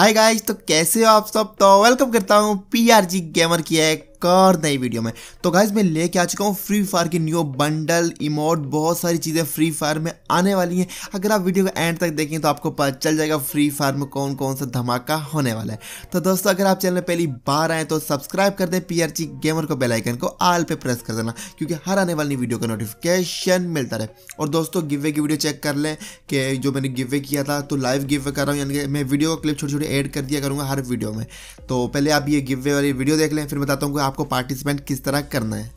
hi guys तो कैसे हो आप सब तो वेलकम करता हूँ पीआरजी गेमर की एक कर नई वीडियो में तो गाइज मैं लेके आ चुका हूँ फ्री फायर की न्यू बंडल इमोट बहुत सारी चीज़ें फ्री फायर में आने वाली हैं अगर आप वीडियो को एंड तक देखें तो आपको पता चल जाएगा फ्री फायर में कौन कौन सा धमाका होने वाला है तो दोस्तों अगर आप चैनल पहली बार आए तो सब्सक्राइब कर दें पी गेमर को बेलाइकन को आल पर प्रेस कर देना क्योंकि हर आने वाली वीडियो का नोटिफिकेशन मिलता रहे और दोस्तों गिवे की वीडियो चेक कर लें कि जो मैंने गिवे किया था तो लाइव गिवे कर रहा हूँ यानी कि मैं वीडियो का क्लिप छोटे छोटे ऐड कर दिया करूँगा हर वीडियो में तो पहले आप ये गिवे वाली वीडियो देख लें फिर बताता हूँ आपको पार्टिसिपेंट किस तरह करना है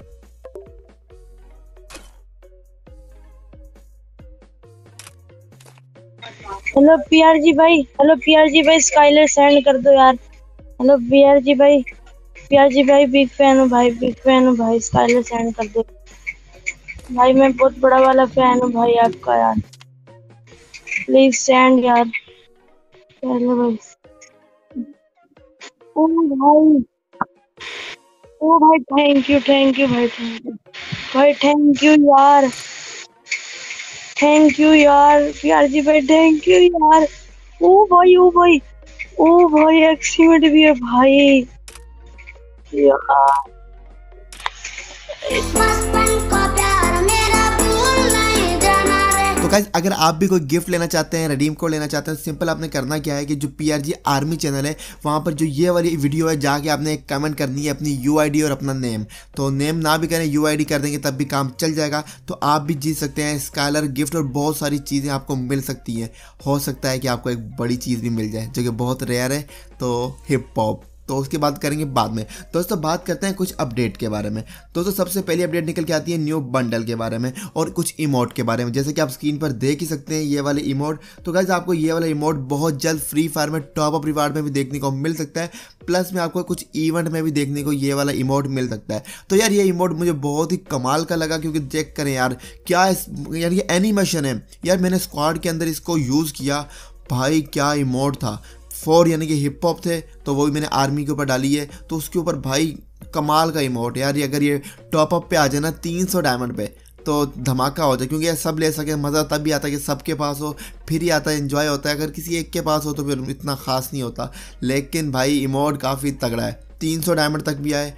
हेलो पीआरजी भाई हेलो पीआरजी भाई स्काइलर सेंड कर दो यार हेलो पीआरजी भाई पीआरजी भाई बिग फैन हूँ भाई बिग फैन हूँ भाई स्काइलर सेंड कर दो भाई मैं बहुत बड़ा वाला फैन हूँ भाई आपका यार प्लीज सेंड यार हेलो भाई ओ भाई ओ भाई थैंक यू थैंक यू भाई थैंक यू भाई थैंक यू यार थैंक यू यार प्यार जी भाई थैंक यू यार ओ भाई ओ भाई ओ भाई एक्सीडेंट भी है भाई यार गाइस अगर आप भी कोई गिफ्ट लेना चाहते हैं रडीम कोड लेना चाहते हैं सिंपल तो आपने करना क्या है कि जो पी आर्मी चैनल है वहाँ पर जो ये वाली वीडियो है जाके आपने एक कमेंट करनी है अपनी यू और अपना नेम तो नेम ना भी करें यू कर देंगे तब भी काम चल जाएगा तो आप भी जीत सकते हैं स्कालर गिफ्ट और बहुत सारी चीज़ें आपको मिल सकती हैं हो सकता है कि आपको एक बड़ी चीज़ भी मिल जाए जो कि बहुत रेयर है तो हिप हॉप तो उसकी बात करेंगे बाद में दोस्तों बात करते हैं कुछ अपडेट के बारे में दोस्तों सबसे पहली अपडेट निकल के आती है न्यू बंडल के बारे में और कुछ इमोट के बारे में जैसे कि आप स्क्रीन पर देख ही सकते हैं ये वाले इमोट तो गाइज आपको ये वाला इमोट बहुत जल्द फ्री फायर में टॉप अप रिवार्ड में भी देखने को मिल सकता है प्लस में आपको कुछ इवेंट में भी देखने को ये वाला इमोट मिल सकता है तो यार ये इमोट मुझे बहुत ही कमाल का लगा क्योंकि चेक करें यार क्या इस यार ये एनिमेशन है यार मैंने स्क्वाड के अंदर इसको यूज़ किया भाई क्या इमोट था फोर यानी कि हिप हॉप थे तो वो भी मैंने आर्मी के ऊपर डाली है तो उसके ऊपर भाई कमाल का इमोट यार ये अगर ये टॉप अप पे आ जाए ना तीन सौ डायमंड पे तो धमाका हो जाए क्योंकि ये सब ले सके मज़ा तब भी आता है कि सबके पास हो फिर ही आता है इन्जॉय होता है अगर किसी एक के पास हो तो फिर इतना ख़ास नहीं होता लेकिन भाई इमोट काफ़ी तगड़ा है तीन सौ डायमंड तक भी आए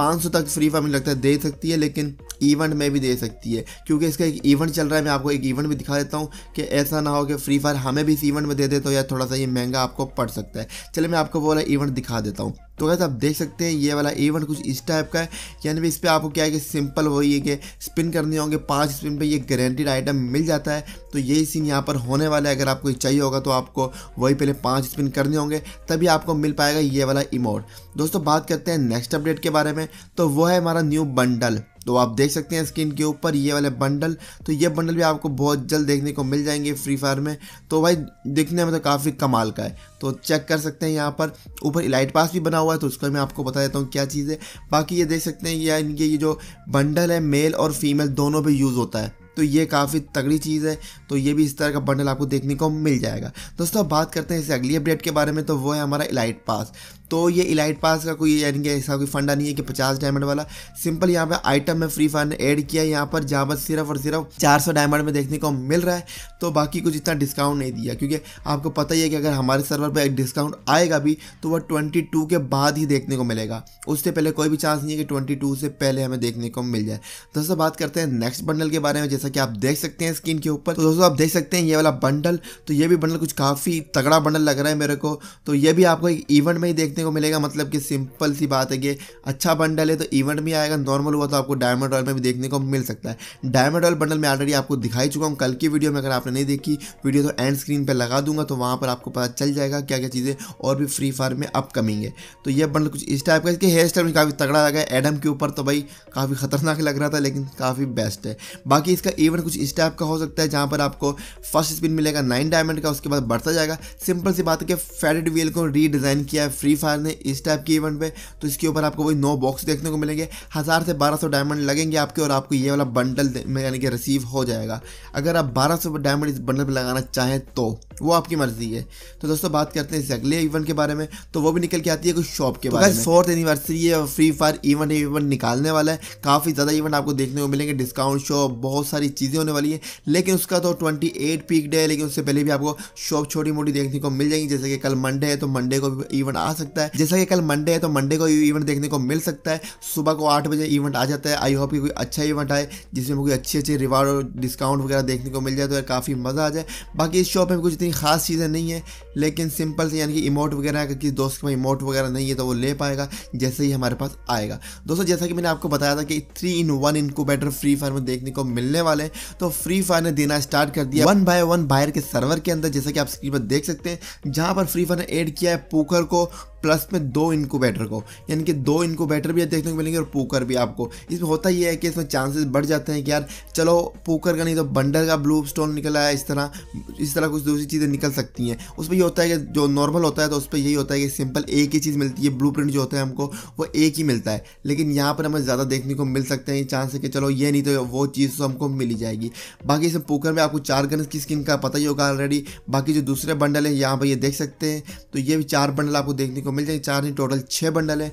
500 तक फ्री फायर मुझे लगता है दे सकती है लेकिन इवेंट में भी दे सकती है क्योंकि इसका एक इवेंट चल रहा है मैं आपको एक इवेंट भी दिखा देता हूँ कि ऐसा ना हो कि फ्री फायर हमें भी इस इवेंट में दे दे हो तो या थोड़ा सा ये महंगा आपको पड़ सकता है चलिए मैं आपको बोला इवेंट दिखा देता हूँ तो वैसे आप देख सकते हैं ये वाला इवेंट कुछ इस टाइप का है यानी भी इस पर आपको क्या है कि सिंपल वही है कि स्पिन करने होंगे पांच स्पिन पे ये गारंटीड आइटम मिल जाता है तो यही सीन यहाँ पर होने वाला है अगर आपको चाहिए होगा तो आपको वही पहले पाँच स्पिन करने होंगे तभी आपको मिल पाएगा ये वाला इमोट दोस्तों बात करते हैं नेक्स्ट अपडेट के बारे में तो वो है हमारा न्यू बंडल तो आप देख सकते हैं स्क्रीन के ऊपर ये वाले बंडल तो ये बंडल भी आपको बहुत जल्द देखने को मिल जाएंगे फ्री फायर में तो भाई देखने में तो काफ़ी कमाल का है तो चेक कर सकते हैं यहाँ पर ऊपर इलाइट पास भी बना हुआ है तो उसका मैं आपको बता देता हूँ क्या चीज़ है बाकी ये देख सकते हैं या इनके ये जो बंडल है मेल और फीमेल दोनों पर यूज़ होता है तो ये काफ़ी तगड़ी चीज़ है तो ये भी इस तरह का बंडल आपको देखने को मिल जाएगा दोस्तों बात करते हैं इसे अगली अपडेट के बारे में तो वो है हमारा इलाइट पास तो ये इलाइट पास का कोई यानी कि ऐसा कोई फंडा नहीं है कि पचास डायमंड वाला सिंपल यहाँ पे आइटम में फ्री फायर ने एड किया यहाँ पर जहाँ पर सिर्फ और सिर्फ चार सौ डायमंड में देखने को मिल रहा है तो बाकी कुछ इतना डिस्काउंट नहीं दिया क्योंकि आपको पता ही है कि अगर हमारे सर्वर पर एक डिस्काउंट आएगा भी तो वह ट्वेंटी के बाद ही देखने को मिलेगा उससे पहले कोई भी चांस नहीं है कि ट्वेंटी से पहले हमें देखने को मिल जाए दोस्तों बात करते हैं नेक्स्ट बंडल के बारे में जैसा कि आप देख सकते हैं स्क्रीन के ऊपर तो दोस्तों आप देख सकते हैं ये वाला बंडल तो ये भी बंडल कुछ काफ़ी तगड़ा बंडल लग रहा है मेरे को तो ये भी आपको एक इवेंट में ही देख देखने को मिलेगा मतलब कि सिंपल सी बात है कि अच्छा बंडल है तो इवेंट भी आएगा नॉर्मल हुआ तो आपको डायमंड रॉयल में भी देखने को मिल सकता है डायमंड रॉयल बंडल में ऑलरेडी आपको दिखाई चुका हूँ कल की वीडियो में अगर आपने नहीं देखी वीडियो तो एंड स्क्रीन पर लगा दूंगा तो वहाँ पर आपको पता चल जाएगा क्या क्या चीज़ें और भी फ्री फायर में अपकमिंग है तो यह बंडल कुछ इस टाइप का इसके हेयर स्टाइल भी काफ़ी तगड़ा लगा है एडम के ऊपर तो भाई काफ़ी खतरनाक लग रहा था लेकिन काफ़ी बेस्ट है बाकी इसका इवेंट कुछ इस टाइप का हो सकता है जहाँ पर आपको फर्स्ट स्पिन मिलेगा नाइन डायमंड का उसके बाद बढ़ता जाएगा सिंपल सी बात है कि फेडेड व्हील को रीडिज़ाइन किया है फ्री फायर ने इस टाइप के इवेंट पे तो इसके ऊपर आपको वही नौ बॉक्स देखने को मिलेंगे हज़ार से बारह सौ डायमंड लगेंगे आपके और आपको ये वाला बंडल में यानी कि रिसीव हो जाएगा अगर आप बारह सौ डायमंड इस बंडल पर लगाना चाहें तो वो आपकी मर्जी है तो दोस्तों बात करते हैं इस अगले इवेंट के बारे में तो वो भी निकल के आती है कुछ शॉप के तो बारे में फोर्थ एनिवर्सरी है फ्री फायर इवेंट इवेंट निकालने वाला है काफ़ी ज़्यादा इवेंट आपको देखने को मिलेंगे डिस्काउंट शॉप बहुत सारी चीज़ें होने वाली है लेकिन उसका तो ट्वेंटी एट पीक डे है लेकिन उससे पहले भी आपको शॉप छोटी मोटी देखने को मिल जाएगी जैसे कि कल मंडे है तो मंडे को भी इवेंट आ सकता सकता है जैसा कि कल मंडे है तो मंडे को इवेंट देखने को मिल सकता है सुबह को आठ बजे इवेंट आ जाता है आई होप कि कोई अच्छा इवेंट आए जिसमें कोई अच्छी अच्छी रिवार्ड और डिस्काउंट वगैरह देखने को मिल जाए तो काफ़ी मज़ा आ जाए बाकी इस शॉप में कुछ इतनी खास चीज़ें नहीं है लेकिन सिंपल से यानी कि इमोट वगैरह अगर किसी दोस्त के पास इमोट वगैरह नहीं है तो वो ले पाएगा जैसे ही हमारे पास आएगा दोस्तों जैसा कि मैंने आपको बताया था कि three in one incubator Free Fire में देखने को मिलने वाले हैं तो फ्री फायर ने देना स्टार्ट कर दिया वन बाय वन बायर के सर्वर के अंदर जैसा कि आप स्क्रीन पर देख सकते हैं जहाँ पर फ्री फायर ने एड किया है पोकर को प्लस में दो बैटर को यानी कि दो बैटर भी देखने को मिलेंगे और पोकर भी आपको इसमें होता ये है कि इसमें चांसेस बढ़ जाते हैं कि यार चलो पोकर का नहीं तो बंडर का ब्लू स्टोन निकला है इस तरह इस तरह कुछ दूसरी चीज़ें निकल सकती हैं उसमें होता है कि जो नॉर्मल होता है तो उस पर यही होता है कि सिंपल एक ही चीज़ मिलती है ब्लू जो होता है हमको वो एक ही मिलता है लेकिन यहाँ पर हमें ज़्यादा देखने को मिल सकते हैं चांस है कि चलो ये नहीं तो वो चीज़ तो हमको मिली जाएगी बाकी इसमें पोकर में आपको चार गन की स्किन का पता ही होगा ऑलरेडी बाकी जो दूसरे बंडल है यहाँ पर ये देख सकते हैं तो ये भी चार बंडल आपको देखने को मिल जाएंगे चार नहीं टोटल छः बंडल है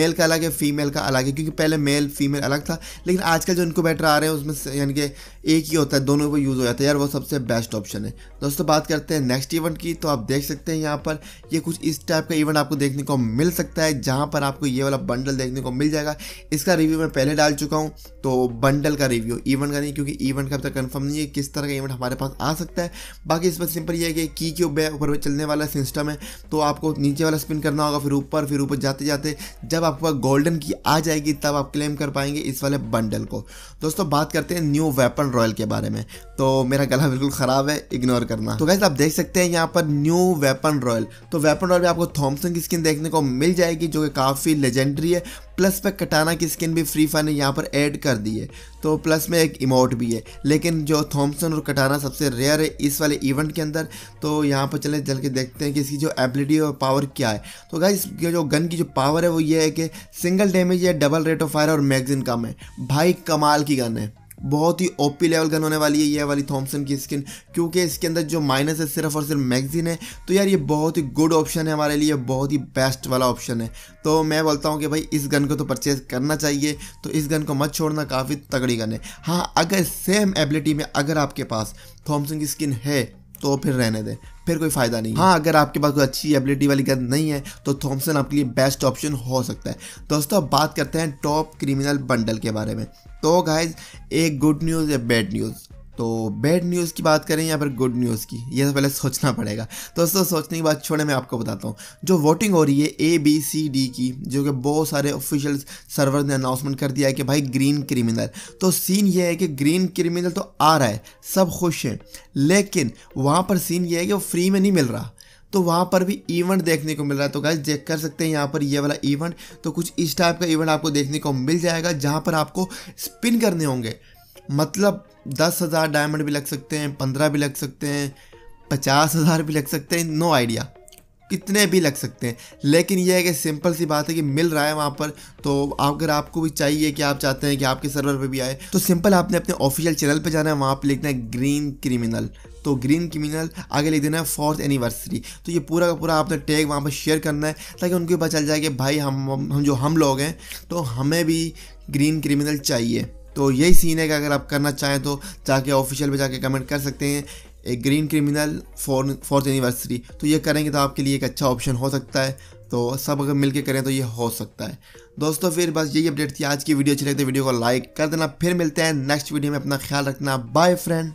मेल का अलग है फीमेल का अलग है क्योंकि पहले मेल फीमेल अलग था लेकिन आजकल जो इनको बैटर आ रहे हैं उसमें यानी कि एक ही होता है दोनों को यूज़ हो जाता है यार वो सबसे बेस्ट ऑप्शन है दोस्तों बात करते हैं नेक्स्ट इवेंट की तो आप देख सकते हैं यहाँ पर ये कुछ इस टाइप का इवेंट आपको देखने को मिल सकता है जहाँ पर आपको ये वाला बंडल देखने को मिल जाएगा इसका रिव्यू मैं पहले डाल चुका हूँ तो बंडल का रिव्यू इवेंट का नहीं क्योंकि इवेंट का अब तक कन्फर्म नहीं है किस तरह का इवेंट हमारे पास आ सकता है बाकी इसमें सिंपल ये है कि की के ऊपर चलने वाला सिस्टम है तो आपको नीचे वाला स्पिन करना होगा फिर ऊपर फिर ऊपर जाते जाते जब आपके पास गोल्डन की आ जाएगी तब आप क्लेम कर पाएंगे इस वाले बंडल को दोस्तों बात करते हैं न्यू वेपन रॉयल के बारे में तो मेरा गला बिल्कुल ख़राब है इग्नोर करना तो वैसे आप देख सकते हैं यहाँ पर न्यू न्यू वेपन रॉयल तो वेपन रॉयल में आपको थॉम्सन की स्किन देखने को मिल जाएगी जो कि काफ़ी लेजेंडरी है प्लस पे कटाना की स्किन भी फ्री फायर ने यहाँ पर ऐड कर दी है तो प्लस में एक इमोट भी है लेकिन जो थॉम्सन और कटाना सबसे रेयर है इस वाले इवेंट के अंदर तो यहाँ पर चले चल के देखते हैं कि इसकी जो एबिलिटी और पावर क्या है तो गाय इसके जो गन की जो पावर है वो ये है कि सिंगल डैमेज है डबल रेट ऑफ फायर और मैगजीन कम है भाई कमाल की गन है बहुत ही ओपी लेवल गन होने वाली है ये वाली थॉमसन की स्किन क्योंकि इसके अंदर जो माइनस है सिर्फ और सिर्फ मैगजीन है तो यार ये बहुत ही गुड ऑप्शन है हमारे लिए बहुत ही बेस्ट वाला ऑप्शन है तो मैं बोलता हूँ कि भाई इस गन को तो परचेज करना चाहिए तो इस गन को मत छोड़ना काफ़ी तगड़ी गन है हाँ अगर सेम एबिलिटी में अगर आपके पास थॉमसन की स्किन है तो फिर रहने दें फिर कोई फायदा नहीं हाँ अगर आपके पास कोई अच्छी एबिलिटी वाली गन नहीं है तो थॉम्सन आपके लिए बेस्ट ऑप्शन हो सकता है दोस्तों अब बात करते हैं टॉप क्रिमिनल बंडल के बारे में तो गाइज एक गुड न्यूज़ या बैड न्यूज़ तो बैड न्यूज़ की बात करें या फिर गुड न्यूज़ की ये तो पहले सोचना पड़ेगा तो दोस्तों सोचने की बात छोड़े मैं आपको बताता हूँ जो वोटिंग हो रही है ए बी सी डी की जो कि बहुत सारे ऑफिशियल सर्वर ने अनाउंसमेंट कर दिया है कि भाई ग्रीन क्रिमिनल तो सीन ये है कि ग्रीन क्रिमिनल तो आ रहा है सब खुश हैं लेकिन वहाँ पर सीन ये है कि वो फ्री में नहीं मिल रहा तो वहाँ पर भी इवेंट देखने को मिल रहा है तो गाइज चेक कर सकते हैं यहाँ पर ये वाला इवेंट तो कुछ इस टाइप का इवेंट आपको देखने को मिल जाएगा जहाँ पर आपको स्पिन करने होंगे मतलब दस हज़ार डायमंड भी लग सकते हैं पंद्रह भी लग सकते हैं पचास हज़ार भी लग सकते हैं नो आइडिया कितने भी लग सकते हैं लेकिन यह है कि सिंपल सी बात है कि मिल रहा है वहाँ पर तो अगर आपको भी चाहिए कि आप चाहते हैं कि आपके सर्वर पर भी आए तो सिंपल आपने अपने ऑफिशियल चैनल पर जाना है वहाँ पर लिखना है ग्रीन क्रिमिनल तो ग्रीन क्रिमिनल आगे लिख देना है फोर्थ एनिवर्सरी तो ये पूरा का पूरा आपने टैग वहाँ पर शेयर करना है ताकि उनको भी पता चल जाए कि भाई हम हम जो हम लोग हैं तो हमें भी ग्रीन क्रिमिनल चाहिए तो यही सीन है कि अगर आप करना चाहें तो जाके ऑफिशियल पे जाके कमेंट कर सकते हैं a green criminal for fourth anniversary तो ये करेंगे तो आपके लिए एक अच्छा ऑप्शन हो सकता है तो सब अगर मिलके करें तो ये हो सकता है दोस्तों फिर बस यही अपडेट थी आज की वीडियो अच्छी लगती है तो वीडियो को लाइक कर देना फिर मिलते हैं नेक्स्ट वीडियो में अपना ख्याल रखना बाय फ्रेंड